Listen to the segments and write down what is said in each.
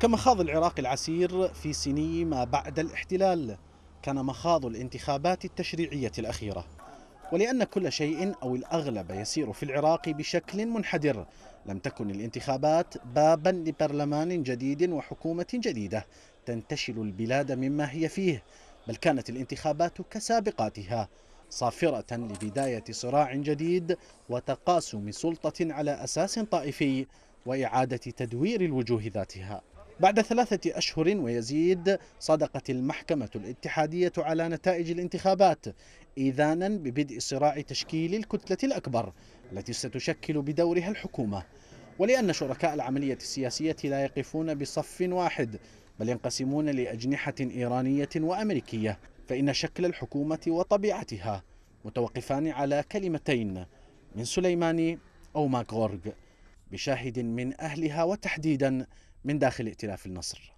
كما خاض العراق العسير في سني ما بعد الاحتلال كان مخاض الانتخابات التشريعية الأخيرة ولأن كل شيء أو الأغلب يسير في العراق بشكل منحدر لم تكن الانتخابات بابا لبرلمان جديد وحكومة جديدة تنتشل البلاد مما هي فيه بل كانت الانتخابات كسابقاتها صافرة لبداية صراع جديد وتقاسم سلطة على أساس طائفي وإعادة تدوير الوجوه ذاتها بعد ثلاثة أشهر ويزيد صدقت المحكمة الاتحادية على نتائج الانتخابات إذانا ببدء صراع تشكيل الكتلة الأكبر التي ستشكل بدورها الحكومة ولأن شركاء العملية السياسية لا يقفون بصف واحد بل ينقسمون لأجنحة إيرانية وأمريكية فإن شكل الحكومة وطبيعتها متوقفان على كلمتين من سليماني أو ماكغورغ بشاهد من أهلها وتحديدا من داخل ائتلاف النصر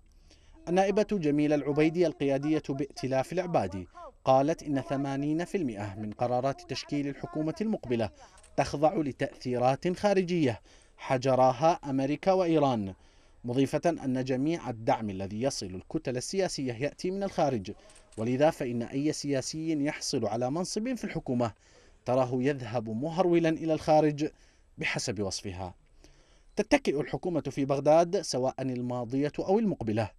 النائبة جميلة العبيدي القيادية بائتلاف العبادي قالت إن 80% من قرارات تشكيل الحكومة المقبلة تخضع لتأثيرات خارجية حجراها أمريكا وإيران مضيفة أن جميع الدعم الذي يصل الكتل السياسية يأتي من الخارج ولذا فإن أي سياسي يحصل على منصب في الحكومة تراه يذهب مهرولا إلى الخارج بحسب وصفها تتكئ الحكومة في بغداد سواء الماضية أو المقبلة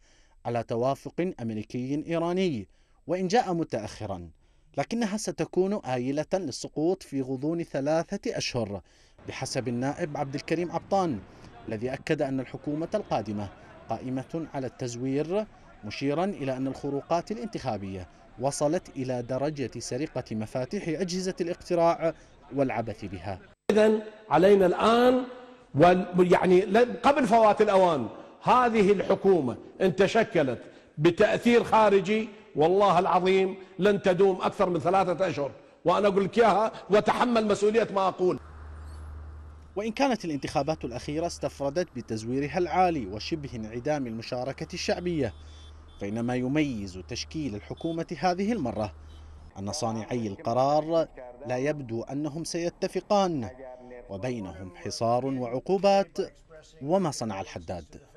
على توافق أمريكي إيراني وإن جاء متأخرا لكنها ستكون آيلة للسقوط في غضون ثلاثة أشهر بحسب النائب عبد الكريم عبطان الذي أكد أن الحكومة القادمة قائمة على التزوير مشيرا إلى أن الخروقات الانتخابية وصلت إلى درجة سرقة مفاتيح أجهزة الاقتراع والعبث بها إذا علينا الآن ويعني قبل فوات الأوان هذه الحكومة ان تشكلت بتأثير خارجي والله العظيم لن تدوم أكثر من ثلاثة أشهر وأنا أقول لك إياها وتحمل مسؤولية ما أقول وإن كانت الانتخابات الأخيرة استفردت بتزويرها العالي وشبه انعدام المشاركة الشعبية فإن ما يميز تشكيل الحكومة هذه المرة أن صانعي القرار لا يبدو أنهم سيتفقان وبينهم حصار وعقوبات وما صنع الحداد